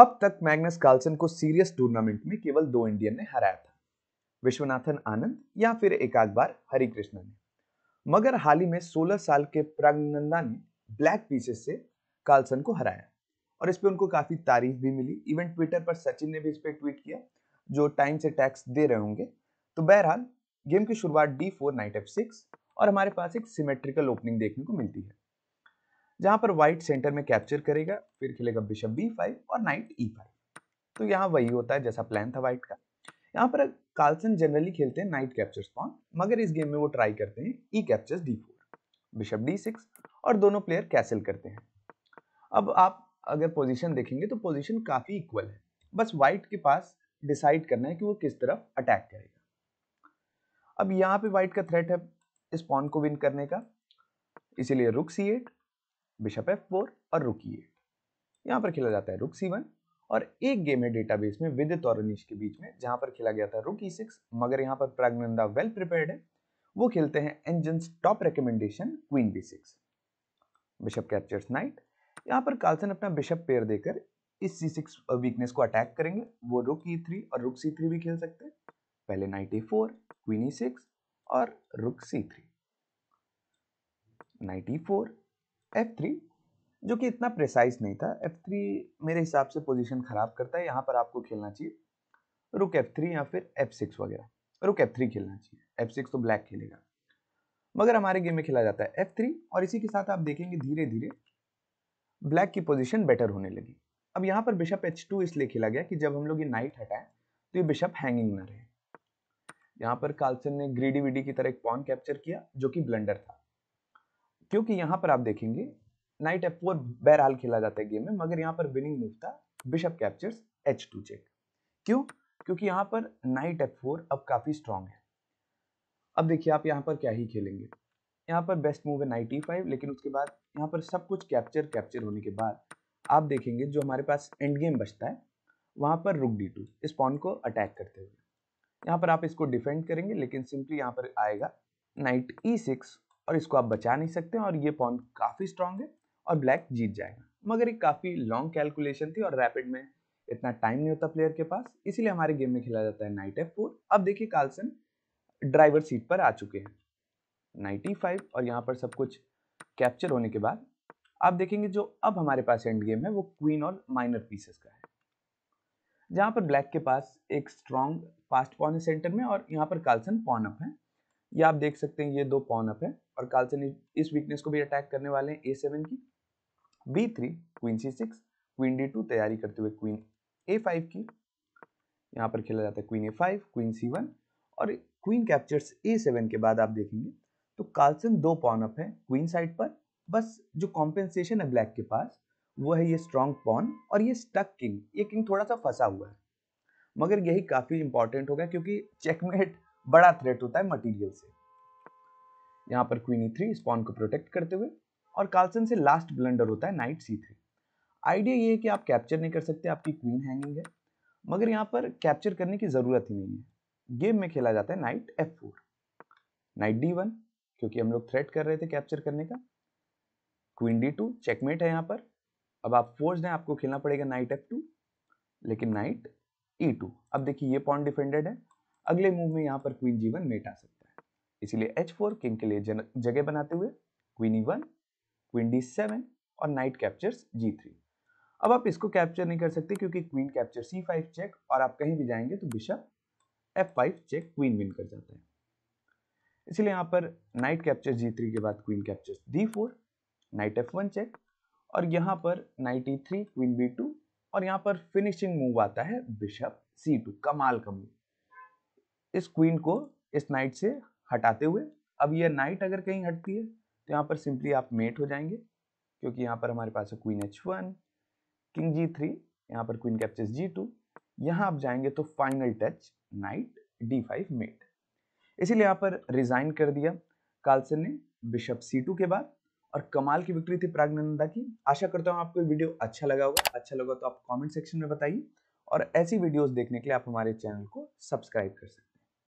अब तक Magnus Carlsen को सीरियस टूर्नामेंट में केवल दो इंडियन ने हराया था विश्वनाथन आनंद या फिर एक आध बार हरिकृष्णा ने मगर हाल ही में 16 साल के प्रागनंदा ने ब्लैक पीसेस से कार्लसन को हराया और इस पर उनको काफ़ी तारीफ भी मिली इवन ट्विटर पर सचिन ने भी इस पर ट्वीट किया जो टाइम से टैक्स दे रहे होंगे तो बहरहाल गेम की शुरुआत D four knight F six और हमारे पास एक सिमेट्रिकल ओपनिंग देखने को मिलती है जहां पर व्हाइट सेंटर में कैप्चर करेगा फिर खेलेगा बिशप बी फाइव और नाइट ई फाइव तो यहाँ वही होता है जैसा प्लान था वाइट का यहाँ पर कार्लसन जनरली खेलते हैं नाइट कैप्चर स्पॉन मगर इस गेम में वो ट्राई करते हैं E capture D four bishop D six और दोनों प्लेयर कैसल करते हैं अब आप अगर पोजीशन देखेंगे तो पोजीशन काफ़ी इक्वल है बस वाइट के पास डिसाइड करना है कि वो किस तरफ अटैक करेगा अब यहाँ पे वाइट का थ्रेट है इस पॉन को विन करने का इसीलिए rook C eight bishop F four और रुक ई एट यहाँ पर खेला जाता है रुक सी वन और एक गेम है डेटाबेस में विदित और अनिश के बीच में जहां पर खेला गया था रुक ई e सिक्स मगर यहाँ पर प्रागनंदा वेल प्रिपेयर्ड है वो खेलते हैं engine's top recommendation queen B six bishop captures knight यहाँ पर कार्लसन अपना बिशप पेयर देकर इस सी सिक्स वीकनेस को अटैक करेंगे वो रुक ई e थ्री और रुक सी थ्री भी खेल सकते हैं पहले knight A four queen E six और rook C three knight E four F three जो कि इतना प्रेसाइज नहीं था एफ थ्री मेरे हिसाब से पोजीशन ख़राब करता है यहाँ पर आपको खेलना चाहिए रुक एफ थ्री या फिर एफ सिक्स वगैरह रुक एफ थ्री खेलना चाहिए एफ सिक्स तो ब्लैक खेलेगा मगर हमारे गेम में खेला जाता है एफ थ्री और इसी के साथ आप देखेंगे धीरे धीरे ब्लैक की पोजिशन बेटर होने लगी अब यहाँ पर बिशप एच टू इसलिए खेला गया कि जब हम लोग ये नाइट हटाएं तो ये बिशप हैंगिंग ना रहे यहाँ पर कार्लसन ने ग्रीडी विडी की तरह एक पॉन कैप्चर किया जो कि ब्लंडर था क्योंकि यहाँ पर आप देखेंगे नाइट एफ फोर बहरहाल खेला जाता है गेम में मगर यहाँ पर विनिंग मूव था bishop captures H two check क्यों क्योंकि यहाँ पर नाइट एफ फोर अब काफ़ी स्ट्रांग है अब देखिए आप यहाँ पर क्या ही खेलेंगे यहाँ पर बेस्ट मूव है नाइट ई फाइव लेकिन उसके बाद यहाँ पर सब कुछ कैप्चर कैप्चर होने के बाद आप देखेंगे जो हमारे पास एंड गेम बचता है वहाँ पर रुक डी टू इस पॉन को अटैक करते हुए यहाँ पर आप इसको डिफेंड करेंगे लेकिन सिंपली यहाँ पर आएगा नाइट ई सिक्स और इसको आप बचा नहीं सकते और ये पॉन काफ़ी स्ट्रांग है और ब्लैक जीत जाएगा मगर एक काफ़ी लॉन्ग कैलकुलेशन थी और रैपिड में इतना टाइम नहीं होता प्लेयर के पास इसीलिए हमारे गेम में खेला जाता है नाइट एफ फोर अब देखिए कार्लसन ड्राइवर सीट पर आ चुके हैं नाइन्टी फाइव e और यहाँ पर सब कुछ कैप्चर होने के बाद आप देखेंगे जो अब हमारे पास एंड गेम है वो क्वीन और माइनर पीसेस का है जहाँ पर ब्लैक के पास एक स्ट्रॉन्ग फास्ट पॉन है सेंटर में और यहाँ पर कार्लसन पॉन अप है ये आप देख सकते हैं ये दो पॉन अप है और कार्लसन इस वीकनेस को भी अटैक करने वाले हैं ए सेवन की B three queen C six queen D two तैयारी करते हुए क्वीन ए फाइव की यहाँ पर खेला जाता है queen A five queen C one और क्वीन कैप्चर्स ए सेवन के बाद आप देखेंगे तो कार्लसन दो पॉन अप है क्वीन साइड पर बस जो कॉम्पेंसेशन है ब्लैक के पास वो है ये स्ट्रॉन्ग पॉन और ये स्टक किंग ये किंग थोड़ा सा फंसा हुआ है मगर यही काफ़ी इंपॉर्टेंट होगा क्योंकि चेकमेट बड़ा थ्रेट होता है मटेरियल से यहाँ पर क्वीन ई थ्री स्पॉन को प्रोटेक्ट करते हुए और कार्लसन से लास्ट ब्लंडर होता है नाइट सी थ्री आइडिया ये है कि आप कैप्चर नहीं कर सकते आपकी क्वीन हैंगिंग है मगर यहाँ पर कैप्चर करने की ज़रूरत ही नहीं है गेम में खेला जाता है knight F four knight D one क्योंकि हम लोग थ्रेट कर रहे थे कैप्चर करने का क्वीन डी टू चेकमेट है यहाँ पर अब आप फोर्स हैं आपको खेलना पड़ेगा नाइट एफ टू लेकिन नाइट ई टू अब देखिए ये पॉइंट डिफेंडेड है अगले मूव में यहाँ पर क्वीन जी वन मेट आ सकती है इसीलिए एच फोर किंग के लिए जगह बनाते हुए queen E one queen D seven और नाइट कैप्चर्स जी थ्री अब आप इसको कैप्चर नहीं कर सकते क्योंकि queen capture C five check और आप कहीं भी जाएंगे तो bishop F five check queen win कर जाते हैं इसलिए यहाँ पर नाइट कैप्चर जी थ्री के बाद queen capture D four knight F one check और यहाँ पर knight E three queen B two और यहाँ पर फिनिशिंग मूव आता है बिशप सी टू कमाल का मूव इस क्वीन को इस नाइट से हटाते हुए अब ये नाइट अगर कहीं हटती है तो यहाँ पर सिंपली आप मेट हो जाएंगे क्योंकि यहाँ पर हमारे पास है queen H one king G three यहाँ पर क्वीन कैप्चर्स जी टू यहाँ आप जाएंगे तो final touch knight D five mate इसीलिए यहाँ पर रिजाइन कर दिया कार्लसन ने बिशप सी टू के बाद और कमाल की विक्ट्री थी प्रागनंदा की आशा करता हूँ आपको वीडियो अच्छा लगा होगा अच्छा लगा तो आप कॉमेंट सेक्शन में बताइए और ऐसी वीडियोज़ देखने के लिए आप हमारे चैनल को सब्सक्राइब कर सकते हैं